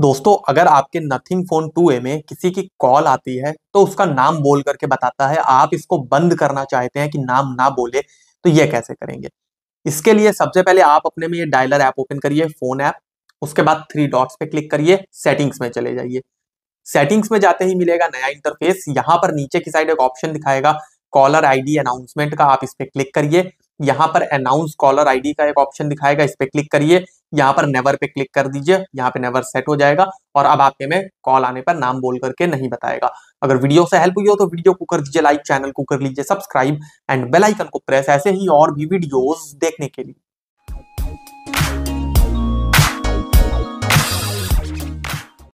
दोस्तों अगर आपके नथिंग फोन टू ए में किसी की कॉल आती है तो उसका नाम बोल करके बताता है आप इसको बंद करना चाहते हैं कि नाम ना बोले तो ये कैसे करेंगे इसके लिए सबसे पहले आप अपने में ये डायलर ऐप ओपन करिए फोन ऐप उसके बाद थ्री डॉट्स पे क्लिक करिए सेटिंग्स में चले जाइए सेटिंग्स में जाते ही मिलेगा नया इंटरफेस यहाँ पर नीचे की साइड एक ऑप्शन दिखाएगा कॉलर आईडी अनाउंसमेंट का आप इस पर क्लिक करिए यहाँ पर अनाउंस कॉलर आईडी का एक ऑप्शन दिखाएगा इस पर क्लिक करिए यहाँ पर नेवर पे क्लिक कर दीजिए यहाँ पे नेवर सेट हो जाएगा और अब आपके में कॉल आने पर नाम बोल करके नहीं बताएगा अगर वीडियो से हेल्प हुई हो तो वीडियो को कर दीजिए लाइक चैनल को कर लीजिए सब्सक्राइब एंड बेलाइकन को प्रेस ऐसे ही और भी वीडियोज देखने के लिए